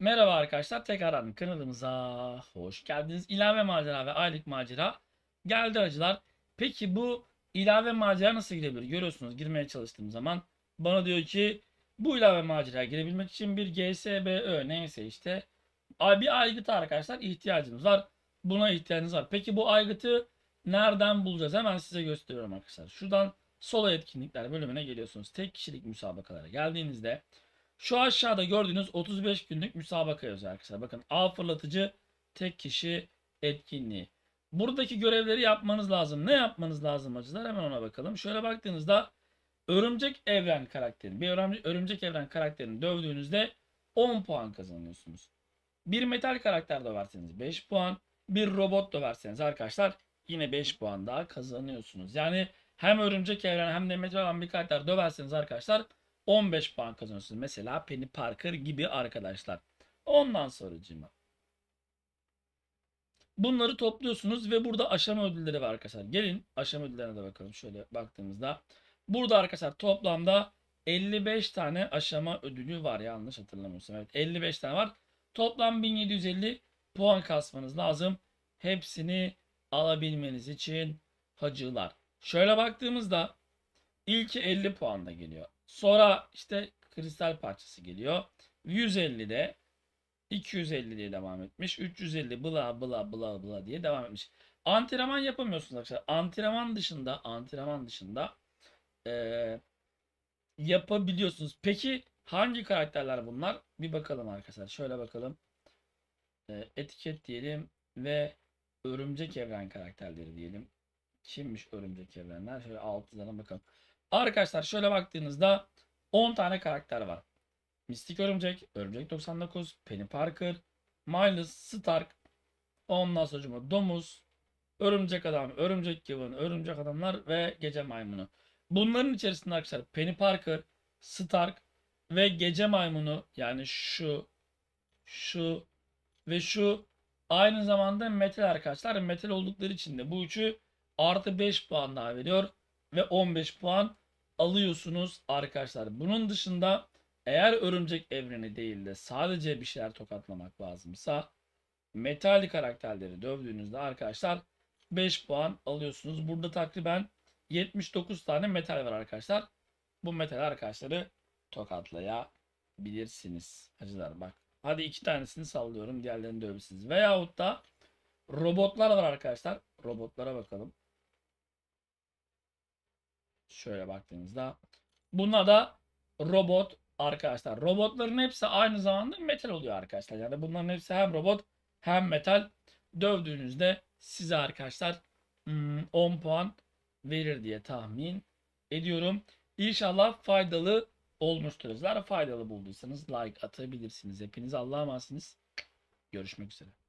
Merhaba arkadaşlar tekrardan kanalımıza hoş geldiniz. İlave macera ve aylık macera geldi acılar. Peki bu ilave macera nasıl girebilir? Görüyorsunuz girmeye çalıştığım zaman bana diyor ki bu ilave macera girebilmek için bir GSBÖ neyse işte bir aygıta arkadaşlar ihtiyacımız var. Buna ihtiyacınız var. Peki bu aygıtı nereden bulacağız? Hemen size gösteriyorum arkadaşlar. Şuradan sola etkinlikler bölümüne geliyorsunuz. Tek kişilik müsabakalara geldiğinizde şu aşağıda gördüğünüz 35 günlük müsabaka yazıyor arkadaşlar. Bakın av fırlatıcı tek kişi etkinliği. Buradaki görevleri yapmanız lazım. Ne yapmanız lazım acılar? Hemen ona bakalım. Şöyle baktığınızda örümcek evren karakterini, bir örümcek, örümcek evren karakterini dövdüğünüzde 10 puan kazanıyorsunuz. Bir metal karakter de verseniz 5 puan. Bir robot da verseniz arkadaşlar yine 5 puan daha kazanıyorsunuz. Yani hem örümcek evren hem de metal olan bir karakter döverseniz arkadaşlar 15 puan kazanıyorsunuz. Mesela Penny Parker gibi arkadaşlar. Ondan sonra cima. Bunları topluyorsunuz ve burada aşama ödülleri var arkadaşlar. Gelin aşama ödüllerine de bakalım. Şöyle baktığımızda. Burada arkadaşlar toplamda 55 tane aşama ödülü var. Yanlış hatırlamıyorsam. Evet 55 tane var. Toplam 1750 puan kasmanız lazım. Hepsini alabilmeniz için hacılar. Şöyle baktığımızda ilki 50 puanda geliyor. Sonra işte kristal parçası geliyor. 150'de 250 diye devam etmiş. 350 bla bla bla bla diye devam etmiş. Antrenman yapamıyorsunuz arkadaşlar. Antrenman dışında antrenman dışında ee, yapabiliyorsunuz. Peki hangi karakterler bunlar? Bir bakalım arkadaşlar. Şöyle bakalım. E, etiket diyelim ve örümcek evren karakterleri diyelim. Kimmiş örümcek evrenler? Şöyle altlarına bakalım. Arkadaşlar şöyle baktığınızda 10 tane karakter var. Mistik Örümcek, Örümcek 99, Penny Parker, Miles, Stark, ondan sonra Domuz, Örümcek Adam, Örümcek Yılan, Örümcek Adamlar ve Gece Maymunu. Bunların içerisinde arkadaşlar Penny Parker, Stark ve Gece Maymunu yani şu, şu ve şu aynı zamanda metal arkadaşlar. Metal oldukları için de bu üçü artı 5 puan daha veriyor ve 15 puan alıyorsunuz arkadaşlar. Bunun dışında eğer örümcek evreni değil de sadece bir şeyler tokatlamak lazımsa metalik karakterleri dövdüğünüzde arkadaşlar 5 puan alıyorsunuz. Burada takriben 79 tane metal var arkadaşlar. Bu metal arkadaşları tokatlayabilirsiniz. acılar. bak. Hadi iki tanesini sallıyorum. Diğerlerini dövürsünüz. Veyahut da robotlar var arkadaşlar. Robotlara bakalım. Şöyle baktığınızda. Buna da robot arkadaşlar. Robotların hepsi aynı zamanda metal oluyor arkadaşlar. Yani bunların hepsi hem robot hem metal. Dövdüğünüzde size arkadaşlar 10 hmm, puan verir diye tahmin ediyorum. İnşallah faydalı olmuştur. Eğer faydalı bulduysanız like atabilirsiniz. Hepiniz Allah'a emanetsiniz. Görüşmek üzere.